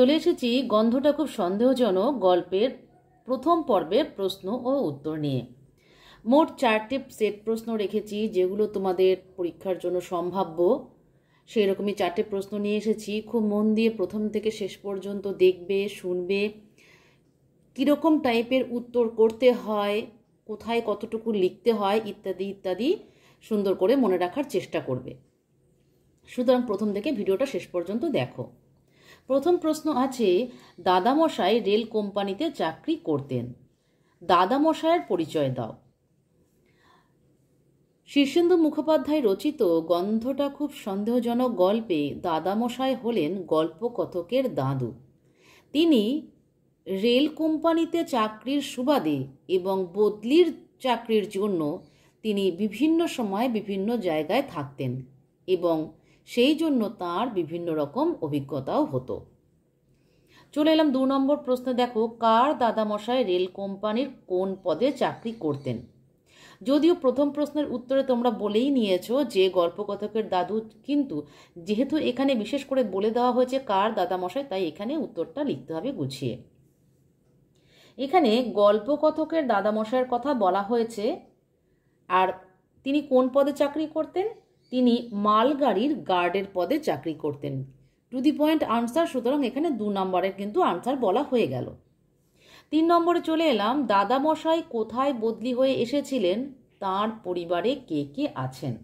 চলে এসেছি গন্ধটা খুব সন্দেহজনক গল্পের প্রথম পর্বের প্রশ্ন ও উত্তর নিয়ে মোট চারটি সেট প্রশ্ন রেখেছি যেগুলো তোমাদের পরীক্ষার জন্য সম্ভাব্য সেই রকমই চারটে প্রশ্ন নিয়ে এসেছি খুব মন দিয়ে প্রথম থেকে শেষ পর্যন্ত দেখবে শুনবে কীরকম টাইপের উত্তর করতে হয় কোথায় কতটুকু লিখতে হয় ইত্যাদি ইত্যাদি সুন্দর করে মনে রাখার চেষ্টা করবে সুতরাং প্রথম থেকে ভিডিওটা শেষ পর্যন্ত দেখো প্রথম প্রশ্ন আছে দাদামশাই রেল কোম্পানিতে চাকরি করতেন দাদামশায়ের পরিচয় দাও শীর্ষেন্দু মুখোপাধ্যায় রচিত গন্ধটা খুব সন্দেহজনক গল্পে দাদামশাই হলেন গল্পকথকের দাদু তিনি রেল কোম্পানিতে চাকরির সুবাদে এবং বদলির চাকরির জন্য তিনি বিভিন্ন সময় বিভিন্ন জায়গায় থাকতেন এবং সেই জন্য তার বিভিন্ন রকম অভিজ্ঞতাও হতো চলে এলাম দু নম্বর প্রশ্নে দেখো কার দাদামশায় রেল কোম্পানির কোন পদে চাকরি করতেন যদিও প্রথম প্রশ্নের উত্তরে তোমরা বলেই নিয়েছো যে গল্পকথকের দাদু কিন্তু যেহেতু এখানে বিশেষ করে বলে দেওয়া হয়েছে কার দাদামশাই তাই এখানে উত্তরটা লিখতে হবে গুছিয়ে এখানে গল্পকথকের দাদামশাইয়ের কথা বলা হয়েছে আর তিনি কোন পদে চাকরি করতেন তিনি মালগাড়ির গার্ডের পদে চাকরি করতেন টু দি পয়েন্ট আনসার সুতরাং এখানে দু নম্বরের কিন্তু আনসার বলা হয়ে গেল তিন নম্বরে চলে এলাম দাদামশাই কোথায় বদলি হয়ে এসেছিলেন তার পরিবারে কে কে আছেন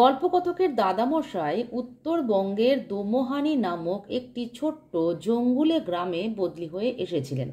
গল্পকথকের দাদামশাই উত্তরবঙ্গের দোমোহানি নামক একটি ছোট্ট জঙ্গুলে গ্রামে বদলি হয়ে এসেছিলেন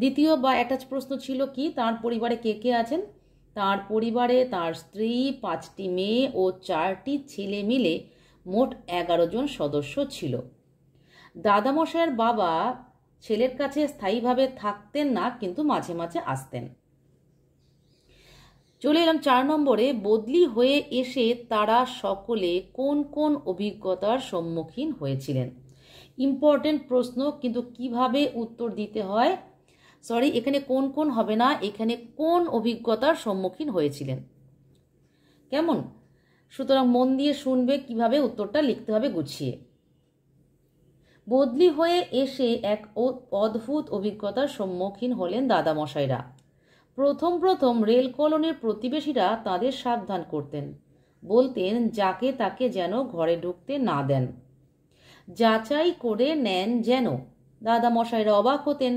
দ্বিতীয় বা অ্যাটাচ প্রশ্ন ছিল কি তার পরিবারে কে কে আছেন তার পরিবারে তার স্ত্রী পাঁচটি মেয়ে ও চারটি ছেলে মিলে মোট এগারো জন সদস্য ছিল দাদামশাইয়ের বাবা ছেলের কাছে স্থায়ীভাবে থাকতেন না কিন্তু মাঝে মাঝে আসতেন চলে এলাম চার নম্বরে বদলি হয়ে এসে তারা সকলে কোন কোন অভিজ্ঞতার সম্মুখীন হয়েছিলেন ইম্পর্টেন্ট প্রশ্ন কিন্তু কিভাবে উত্তর দিতে হয় সরি এখানে কোন কোন হবে না এখানে কোন অভিজ্ঞতার সম্মুখীন হয়েছিলেন কেমন সুতরাং মন দিয়ে শুনবে কিভাবে উত্তরটা লিখতে হবে গুছিয়ে বদলি হয়ে এসে এক অদ্ভুত অভিজ্ঞতার সম্মুখীন হলেন দাদামশাইরা প্রথম প্রথম রেল কলোনির প্রতিবেশীরা তাদের সাবধান করতেন বলতেন যাকে তাকে যেন ঘরে ঢুকতে না দেন যাচাই করে নেন যেন দাদামশাইরা অবাক হতেন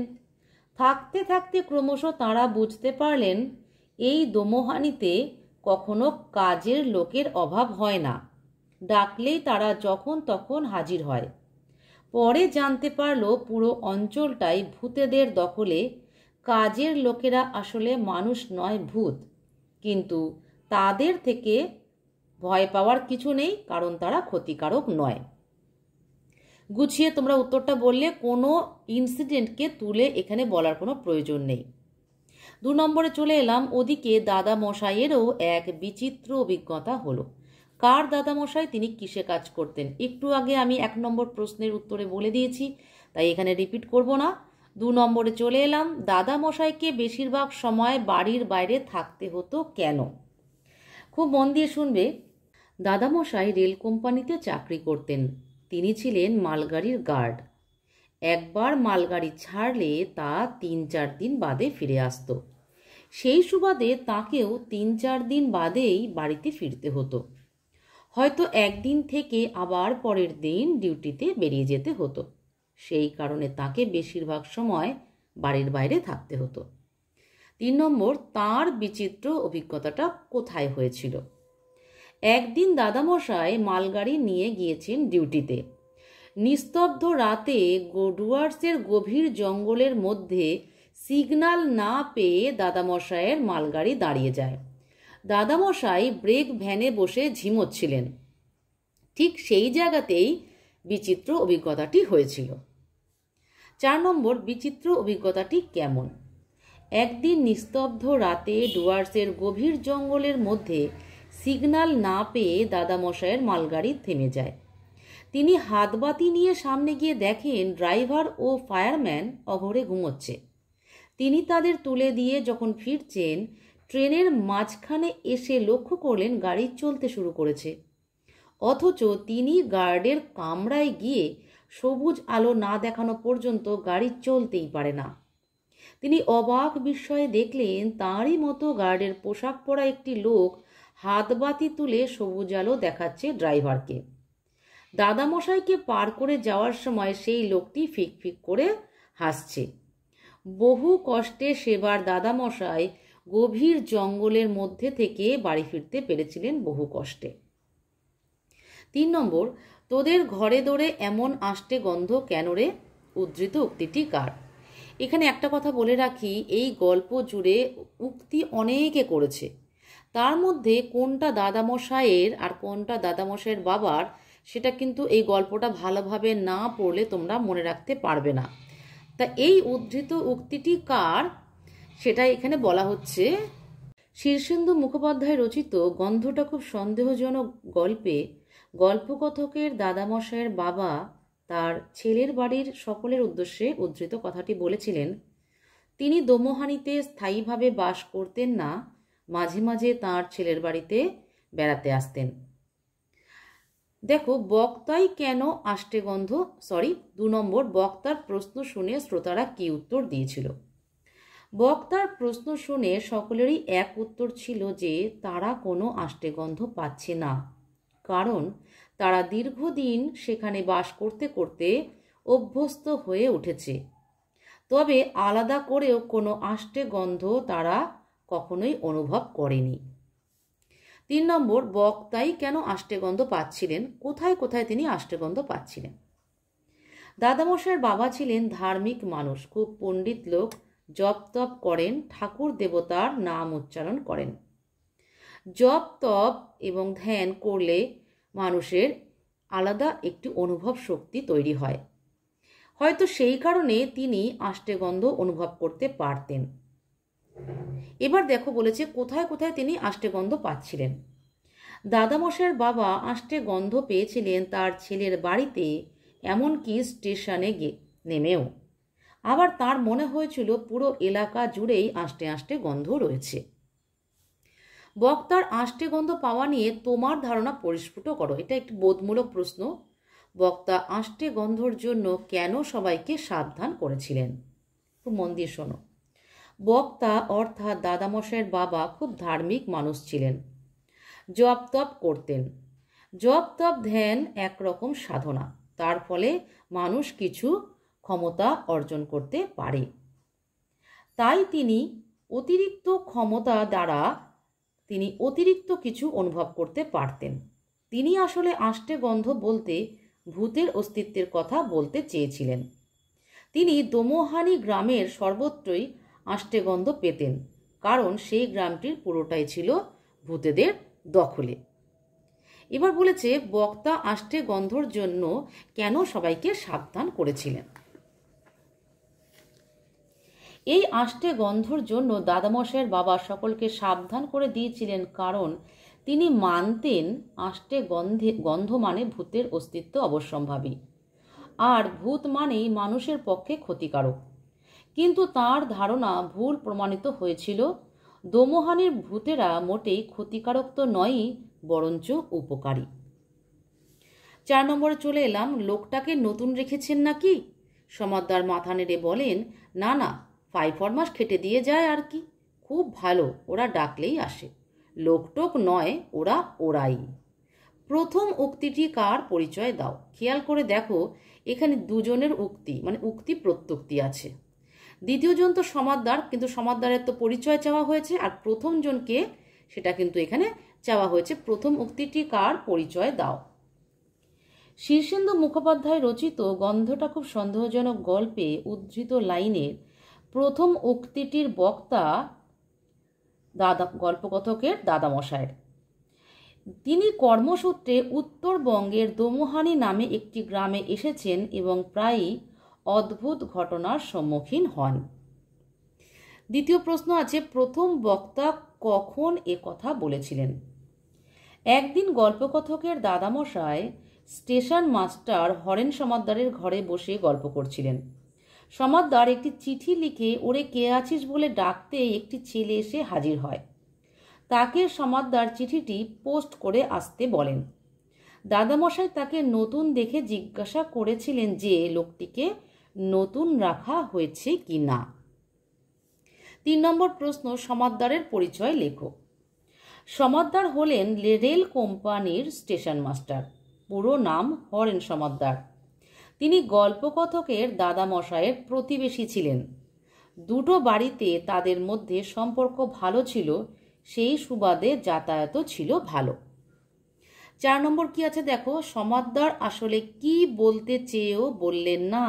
থাকতে থাকতে ক্রমশ তাঁরা বুঝতে পারলেন এই দোমোহানিতে কখনো কাজের লোকের অভাব হয় না ডাকলেই তারা যখন তখন হাজির হয় পরে জানতে পারল পুরো অঞ্চলটাই ভূতেদের দখলে কাজের লোকেরা আসলে মানুষ নয় ভূত কিন্তু তাদের থেকে ভয় পাওয়ার কিছু নেই কারণ তারা ক্ষতিকারক নয় গুছিয়ে তোমরা উত্তরটা বললে কোনো ইনসিডেন্টকে তুলে এখানে বলার কোনো প্রয়োজন নেই দু নম্বরে চলে এলাম ওদিকে দাদা মশাইয়েরও এক বিচিত্র অভিজ্ঞতা হলো কার দাদামশাই তিনি কিসে কাজ করতেন একটু আগে আমি এক নম্বর প্রশ্নের উত্তরে বলে দিয়েছি তাই এখানে রিপিট করব না দু নম্বরে চলে এলাম দাদামশাইকে বেশিরভাগ সময় বাড়ির বাইরে থাকতে হতো কেন খুব মন দিয়ে শুনবে দাদামশাই রেল কোম্পানিতে চাকরি করতেন তিনি ছিলেন মালগাড়ির গার্ড একবার মালগাড়ি ছাড়লে তা তিন চার দিন বাদে ফিরে আসত সেই সুবাদে তাকেও তিন চার দিন বাদেই বাড়িতে ফিরতে হতো হয়তো একদিন থেকে আবার পরের দিন ডিউটিতে বেরিয়ে যেতে হতো সেই কারণে তাকে বেশিরভাগ সময় বাড়ির বাইরে থাকতে হতো তিন নম্বর তার বিচিত্র অভিজ্ঞতাটা কোথায় হয়েছিল একদিন দাদামশাই মালগাড়ি নিয়ে গিয়েছেন ডিউটিতে নিস্তব্ধ রাতে ডুয়ার্সের গভীর জঙ্গলের মধ্যে সিগনাল না পেয়ে দাদামশায়ের মালগাড়ি দাঁড়িয়ে যায় দাদামশাই ব্রেক ভ্যানে বসে ঝিমোচ্ছিলেন ঠিক সেই জায়গাতেই বিচিত্র অভিজ্ঞতাটি হয়েছিল চার নম্বর বিচিত্র অভিজ্ঞতাটি কেমন একদিন নিস্তব্ধ রাতে ডুয়ার্সের গভীর জঙ্গলের মধ্যে সিগনাল না পেয়ে দাদামশায়ের মালগাড়ি থেমে যায় তিনি হাতবাতি নিয়ে সামনে গিয়ে দেখেন ড্রাইভার ও ফায়ারম্যান অহরে ঘুমোচ্ছে তিনি তাদের তুলে দিয়ে যখন ফিরছেন ট্রেনের মাঝখানে এসে লক্ষ্য করলেন গাড়ি চলতে শুরু করেছে অথচ তিনি গার্ডের কামরায় গিয়ে সবুজ আলো না দেখানো পর্যন্ত গাড়ি চলতেই পারে না তিনি অবাক বিস্ময়ে দেখলেন তাঁরই মতো গার্ডের পোশাক পরা একটি লোক হাতবাতি তুলে সবুজ আলো দেখাচ্ছে ড্রাইভারকে দাদামশাইকে পার করে যাওয়ার সময় সেই লোকটি ফিকফিক করে হাসছে বহু কষ্টে সেবার দাদামশাই গভীর জঙ্গলের মধ্যে থেকে বাড়ি ফিরতে পেরেছিলেন বহু কষ্টে তিন নম্বর তোদের ঘরে দৌড়ে এমন আষ্টে গন্ধ কেন রে উদ্ধৃত উক্তিটি কার এখানে একটা কথা বলে রাখি এই গল্প জুড়ে উক্তি অনেকে করেছে তার মধ্যে কোনটা দাদামশায়ের আর কোনটা দাদামশায়ের বাবার সেটা কিন্তু এই গল্পটা ভালোভাবে না পড়লে তোমরা মনে রাখতে পারবে না তা এই উদ্ধৃত উক্তিটি কার সেটা এখানে বলা হচ্ছে শীর্ষেন্দু মুখোপাধ্যায় রচিত গন্ধটা খুব সন্দেহজনক গল্পে গল্পকথকের দাদামশায়ের বাবা তার ছেলের বাড়ির সকলের উদ্দেশ্যে উদ্ধৃত কথাটি বলেছিলেন তিনি দোমোহানিতে স্থায়ীভাবে বাস করতেন না মাঝে মাঝে তার ছেলের বাড়িতে বেড়াতে আসতেন দেখো বক্তাই কেন আষ্টে গন্ধ সরি দু নম্বর বক্তার প্রশ্ন শুনে শ্রোতারা কি উত্তর দিয়েছিল বক্তার প্রশ্ন শুনে সকলেরই এক উত্তর ছিল যে তারা কোনো আষ্টেগন্ধ পাচ্ছে না কারণ তারা দীর্ঘদিন সেখানে বাস করতে করতে অভ্যস্ত হয়ে উঠেছে তবে আলাদা করেও কোনো আষ্টেগন্ধ তারা কখনোই অনুভব করেনি তিন নম্বর বক্তাই কেন আষ্টেগন্ধ পাচ্ছিলেন কোথায় কোথায় তিনি আষ্টেগন্ধ পাচ্ছিলেন দাদামশের বাবা ছিলেন ধার্মিক মানুষ খুব পণ্ডিত লোক জপ তপ করেন ঠাকুর দেবতার নাম উচ্চারণ করেন জপ তপ এবং ধ্যান করলে মানুষের আলাদা একটি অনুভব শক্তি তৈরি হয় হয়তো সেই কারণে তিনি আষ্টেগন্ধ অনুভব করতে পারতেন এবার দেখো বলেছে কোথায় কোথায় তিনি আষ্টে গন্ধ পাচ্ছিলেন দাদামশাইয়ের বাবা আষ্টে গন্ধ পেয়েছিলেন তার ছেলের বাড়িতে এমনকি স্টেশনে গে নেমেও আবার তার মনে হয়েছিল পুরো এলাকা জুড়েই আষ্টে আষ্টে গন্ধ রয়েছে বক্তার আষ্টে গন্ধ পাওয়া নিয়ে তোমার ধারণা পরিস্ফুট করো এটা একটি বোধমূলক প্রশ্ন বক্তা আষ্টে গন্ধর জন্য কেন সবাইকে সাবধান করেছিলেন একটু মন দিয়ে শোনো বক্তা অর্থাৎ দাদামশের বাবা খুব ধার্মিক মানুষ ছিলেন জপ তপ করতেন জপ তপ ধ্যান একরকম সাধনা তার ফলে মানুষ কিছু ক্ষমতা অর্জন করতে পারে তাই তিনি অতিরিক্ত ক্ষমতা দ্বারা তিনি অতিরিক্ত কিছু অনুভব করতে পারতেন তিনি আসলে আষ্টে গন্ধ বলতে ভূতের অস্তিত্বের কথা বলতে চেয়েছিলেন তিনি দোমোহানি গ্রামের সর্বত্রই আষ্টে গন্ধ পেতেন কারণ সেই গ্রামটির পুরোটাই ছিল ভূতেদের দখলে এবার বলেছে বক্তা আষ্টে গন্ধর জন্য কেন সবাইকে সাবধান করেছিলেন এই আষ্টে গন্ধর জন্য দাদামশাইয়ের বাবা সকলকে সাবধান করে দিয়েছিলেন কারণ তিনি মানতেন আষ্টে গন্ধে গন্ধ মানে ভূতের অস্তিত্ব অবশ্যম্ভাবী আর ভূত মানেই মানুষের পক্ষে ক্ষতিকারক কিন্তু তার ধারণা ভুল প্রমাণিত হয়েছিল দোমহানির ভূতেরা মোটেই ক্ষতিকারক তো নয়ই বরঞ্চ উপকারী চার নম্বরে চলে এলাম লোকটাকে নতুন রেখেছেন নাকি সমাদদার মাথা নেড়ে বলেন না না ফাইভ ফরমাস খেটে দিয়ে যায় আর কি খুব ভালো ওরা ডাকলেই আসে লোকটোক নয় ওরা ওরাই প্রথম উক্তিটি কার পরিচয় দাও খেয়াল করে দেখো এখানে দুজনের উক্তি মানে উক্তি প্রত্যুক্তি আছে দ্বিতীয় জন তো সমাদদার কিন্তু সমাদদারের তো পরিচয় চাওয়া হয়েছে আর প্রথম জনকে সেটা কিন্তু এখানে চাওয়া হয়েছে প্রথম উক্তিটি কার পরিচয় দাও শীর্ষেন্দু মুখোপাধ্যায় রচিত গন্ধটা খুব সন্দেহজনক গল্পে উদ্ধৃত লাইনের প্রথম উক্তিটির বক্তা দাদা গল্পকথকের দাদামশায়ের তিনি কর্মসূত্রে উত্তরবঙ্গের দোমোহানি নামে একটি গ্রামে এসেছেন এবং প্রায়ই অদ্ভুত ঘটনার সম্মুখীন হন দ্বিতীয় প্রশ্ন আছে প্রথম বক্তা কখন এ কথা বলেছিলেন একদিন গল্পকথকের দাদামশায় স্টেশন মাস্টার হরেন সমাদ্দারের ঘরে বসে গল্প করছিলেন সমাদ্দার একটি চিঠি লিখে ওরে কে আছিস বলে ডাকতে একটি ছেলে এসে হাজির হয় তাকে সমাদ্দার চিঠিটি পোস্ট করে আসতে বলেন দাদামশাই তাকে নতুন দেখে জিজ্ঞাসা করেছিলেন যে লোকটিকে নতুন রাখা হয়েছে কি না তিন নম্বর প্রশ্ন সমাদ্দারের পরিচয় লেখো সমাদ্দার হলেন রেল কোম্পানির স্টেশন মাস্টার পুরো নাম হরেন সমাদ্দার তিনি গল্পকথকের দাদামশায়ের প্রতিবেশী ছিলেন দুটো বাড়িতে তাদের মধ্যে সম্পর্ক ভালো ছিল সেই সুবাদে যাতায়াতও ছিল ভালো চার নম্বর কি আছে দেখো সমাদ্দার আসলে কি বলতে চেয়েও বললেন না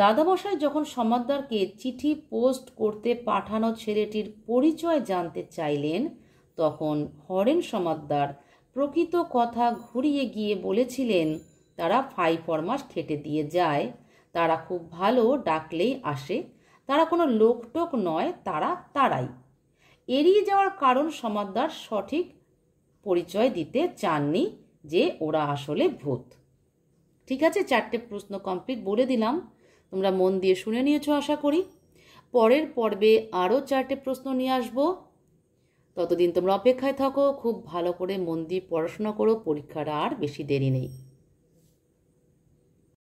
দাদামশাই যখন সমাদদারকে চিঠি পোস্ট করতে পাঠানো ছেলেটির পরিচয় জানতে চাইলেন তখন হরেন সমাদদার প্রকৃত কথা ঘুরিয়ে গিয়ে বলেছিলেন তারা ফাই ফরমাস খেটে দিয়ে যায় তারা খুব ভালো ডাকলেই আসে তারা কোনো লোকটোক নয় তারা তারাই এড়িয়ে যাওয়ার কারণ সমাদদার সঠিক পরিচয় দিতে চাননি যে ওরা আসলে ভূত ঠিক আছে চারটে প্রশ্ন কমপ্লিট বলে দিলাম তোমরা মন দিয়ে শুনে নিয়েছো আশা করি পরের পর্বে আরও চারটে প্রশ্ন নিয়ে আসবো ততদিন তোমরা অপেক্ষায় থাকো খুব ভালো করে মন দিয়ে পড়াশোনা করো পরীক্ষার আর বেশি দেরি নেই